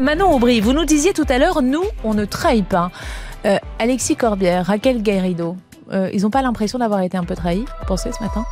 Manon Aubry, vous nous disiez tout à l'heure, nous, on ne trahit pas. Euh, Alexis Corbière, Raquel Garrido, euh, ils n'ont pas l'impression d'avoir été un peu trahis, vous pensez, ce matin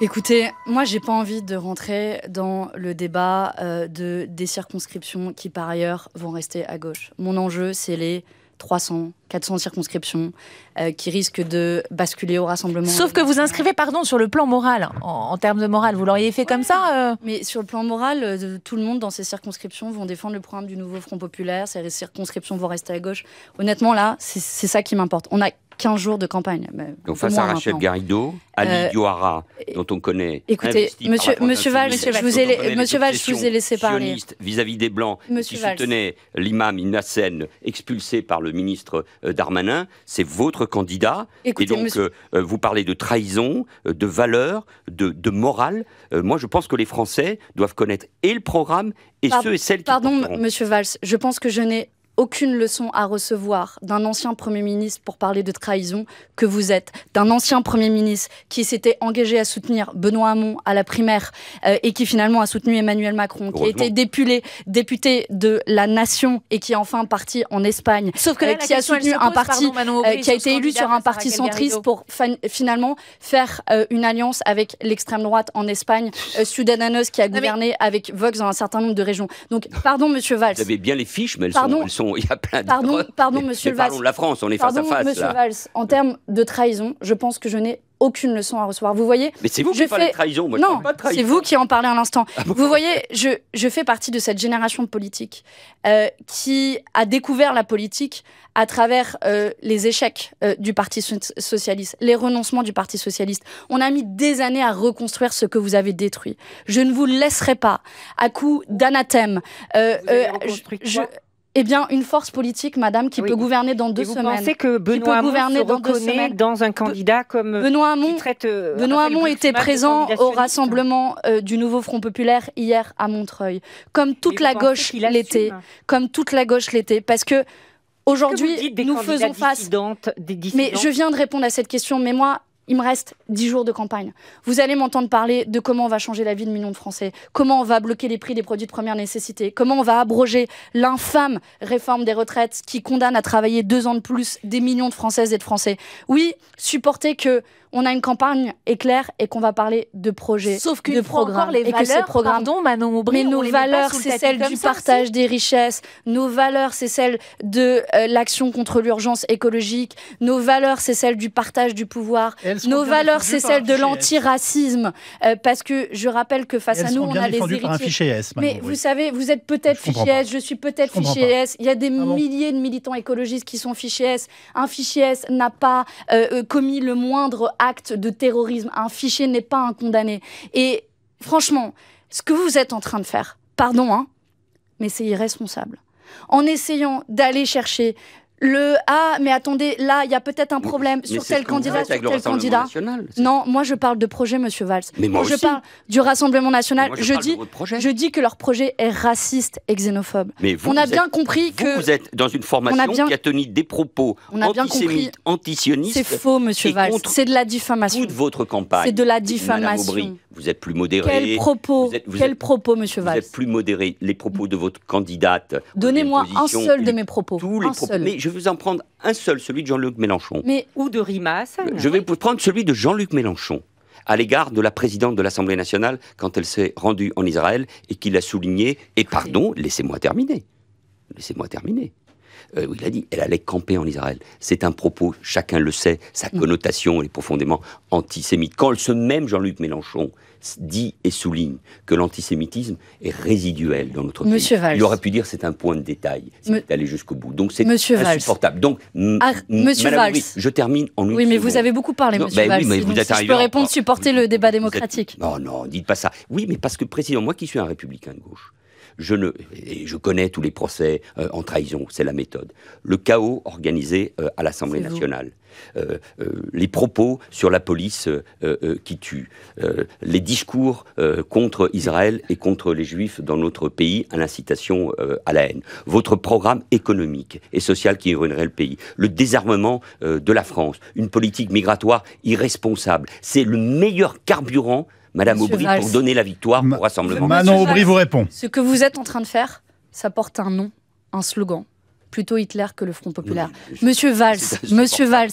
Écoutez, moi, j'ai pas envie de rentrer dans le débat euh, de, des circonscriptions qui, par ailleurs, vont rester à gauche. Mon enjeu, c'est les 300, 400 circonscriptions euh, qui risquent de basculer au rassemblement. Sauf que vous inscrivez, pardon, sur le plan moral, en, termes de morale. Vous l'auriez fait comme ça euh Mais sur le plan moral, euh, tout le monde dans ces circonscriptions vont défendre le programme du nouveau Front Populaire. Ces circonscriptions vont rester à gauche. Honnêtement, là, c'est ça qui m'importe. On a 15 jours de campagne. Bah, donc face à Rachel garido Garrido, Ali euh, dont on connaît. Écoutez, monsieur, monsieur Valls, je vous ai, monsieur laissé parler. Vis-à-vis des Blancs, qui soutenait l'imam Inassen expulsé par le ministre euh, Darmanin, c'est votre candidat. Écoutez, et donc, euh, vous parlez de trahison, de valeur, de, morale. moi, je pense que les Français doivent connaître et le programme et ceux et celles qui Pardon, monsieur Valls, je pense que je n'ai aucune leçon à recevoir d'un ancien Premier ministre pour parler de trahison que vous êtes, d'un ancien Premier ministre qui s'était engagé à soutenir Benoît Hamon à la primaire euh, et qui finalement a soutenu Emmanuel Macron, qui a été député de la nation et qui est enfin parti en Espagne, Sauf que euh, qui a soutenu un parti, euh, qui a été élu sur un parti centriste pour finalement faire une alliance avec l'extrême droite en Espagne, Sudananos qui a gouverné avec Vox dans un certain nombre de régions. Donc pardon Monsieur Valls. Vous avez bien les fiches, mais elles sont pardon, il y a plein Pardon, pardon monsieur Valls. Parlons de la France, on est face à face. Monsieur Valls, en termes de trahison, je pense que je n'ai aucune leçon à recevoir. Vous voyez Mais c'est vous qui fais... parlez trahison, moi non, C'est vous qui en parlez à l'instant. Ah vous voyez, je, je, fais partie de cette génération politique euh, qui a découvert la politique à travers euh, les échecs euh, du Parti socialiste, les renoncements du Parti socialiste. On a mis des années à reconstruire ce que vous avez détruit. Je ne vous laisserai pas à coup d'anathème. Euh, je, je eh bien, une force politique, madame, qui peut gouverner dans deux semaines. Vous pensez que Benoît Hamon se dans reconnaît dans un candidat comme euh, Benoît Hamon, euh, était présent au rassemblement euh, du nouveau Front populaire hier à Montreuil, comme toute la gauche l'était, comme toute la gauche l'était, parce que Aujourd'hui, nous faisons face. des dissidents... Mais je viens de répondre à cette question, mais moi, il me reste 10 jours de campagne. Vous allez m'entendre parler de comment on va changer la vie de millions de Français, comment on va bloquer les prix des produits de première nécessité, comment on va abroger l'infâme réforme des retraites qui condamne à travailler deux ans de plus des millions de Françaises et de Français. Oui, supporter que on a une campagne éclair et qu'on va parler de projets, Sauf de programmes. et que ces programmes, Manon mais nos valeurs, c'est celle du partage des richesses. Nos valeurs, c'est celle de euh, l'action contre l'urgence écologique. Nos valeurs, c'est celle du partage du pouvoir. Nos valeurs, c'est celle de l'antiracisme. Euh, parce que je rappelle que face à nous, on a les héritiers. mais vous savez, vous êtes peut-être fichier S, je suis peut-être fichier S. Il y a des ah milliers de militants écologistes qui sont fichiers S. Un fichier S n'a pas euh, commis le moindre acte de terrorisme. Un fichier n'est pas un condamné. Et franchement, ce que vous êtes en train de faire, pardon, hein, mais c'est irresponsable. En essayant d'aller chercher le ah mais attendez là il y a peut-être un problème sur quel candidat sur quel candidat non moi je parle de projet monsieur Valls je parle du Rassemblement national je, dis je dis que leur projet est raciste et xénophobe mais on a bien compris que vous, êtes dans une formation qui a tenu des propos antisémites antisionistes c'est faux monsieur Valls c'est de la diffamation toute votre campagne c'est de la diffamation vous êtes plus modéré quel propos monsieur Valls vous êtes plus modéré les propos de votre candidate donnez-moi un seul de mes propos tous les propos je vais vous en prendre un seul, celui de Jean-Luc Mélenchon. Mais ou de Rima euh, Je vais vous prendre celui de Jean-Luc Mélenchon à l'égard de la présidente de l'Assemblée nationale quand elle s'est rendue en Israël et qu'il a souligné, et pardon, laissez-moi terminer, laissez-moi terminer, euh, il a dit elle allait camper en Israël. C'est un propos, chacun le sait, sa mm. connotation est profondément antisémite. Quand ce même Jean-Luc Mélenchon dit et souligne que l'antisémitisme est résiduel dans notre pays. Il aurait pu dire c'est un point de détail, c'est d'aller jusqu'au bout. Donc c'est insupportable. Donc, ah, Monsieur Valls. je termine en une Oui, mais vous avez beaucoup parlé, Monsieur ben je peux répondre, supporter le débat démocratique. non Non, non, dites pas ça. Oui, mais parce que président, moi qui suis un républicain de gauche, je ne, et je connais tous les procès euh, en trahison, c'est la méthode. Le chaos organisé euh, à l'Assemblée nationale. Euh, les propos sur la police qui tue, les discours contre Israël et contre les Juifs dans notre pays à l'incitation à la haine, votre programme économique et social qui ruinerait le pays, le désarmement de la France, une politique migratoire irresponsable, c'est le meilleur carburant Madame Aubry pour donner la victoire au Rassemblement Madame Aubry vous répond. Ce que vous êtes en train de faire, ça porte un nom, un slogan. Plutôt Hitler que le Front Populaire. Monsieur Valls, Monsieur Valls,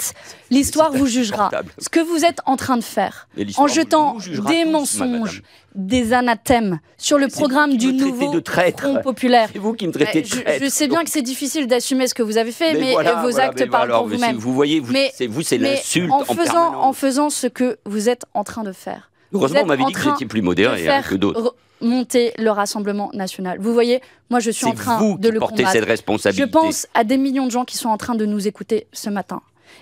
l'histoire vous jugera. Ce que vous êtes en train de faire, en jetant des mensonges, des anathèmes sur le programme du nouveau Front Populaire. C'est vous qui me traitez de traître. je sais bien que c'est difficile d'assumer ce que vous avez fait, mais, vos actes parlent pour vous-même. Vous voyez, vous, c'est l'insulte en, faisant, en faisant ce que vous êtes en train de faire, Heureusement, on m'avait dit plus modéré que d'autres. Monter le Rassemblement national. Vous voyez, moi je suis en train de porter cette responsabilité. Je pense à des millions de gens qui sont en train de nous écouter ce matin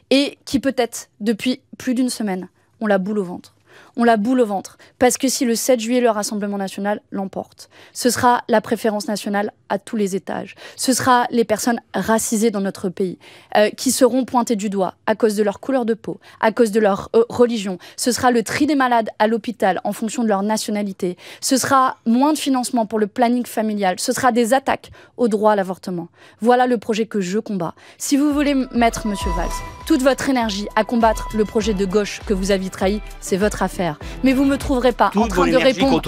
et qui peut-être depuis plus d'une semaine ont la boule au ventre on la boule au ventre. Parce que si le 7 juillet, le Rassemblement national l'emporte, ce sera la préférence nationale à tous les étages. Ce sera les personnes racisées dans notre pays euh, qui seront pointées du doigt à cause de leur couleur de peau, à cause de leur euh, religion. Ce sera le tri des malades à l'hôpital en fonction de leur nationalité. Ce sera moins de financement pour le planning familial. Ce sera des attaques au droit à l'avortement. Voilà le projet que je combats. Si vous voulez mettre, Monsieur Valls, toute votre énergie à combattre le projet de gauche que vous avez trahi, c'est votre affaire. Mais vous ne me trouverez pas en train, de répondre,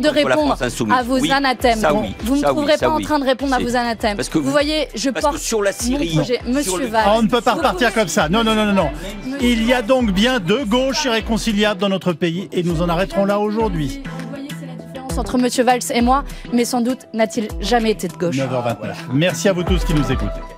de répondre, à vos anathèmes. vous ne me trouverez pas en train de répondre à vos anathèmes. Parce que vous, voyez, je porte sur la Syrie, mon projet, Monsieur on ne peut pas repartir comme ça. Non, non, non, non, non. Il y a donc bien deux gauches irréconciliables dans notre pays, et nous en arrêterons là aujourd'hui Vous voyez, c'est la différence entre monsieur Valls et moi, mais sans doute n'a-t-il jamais été de gauche. 9 Merci à vous tous qui nous écoutez.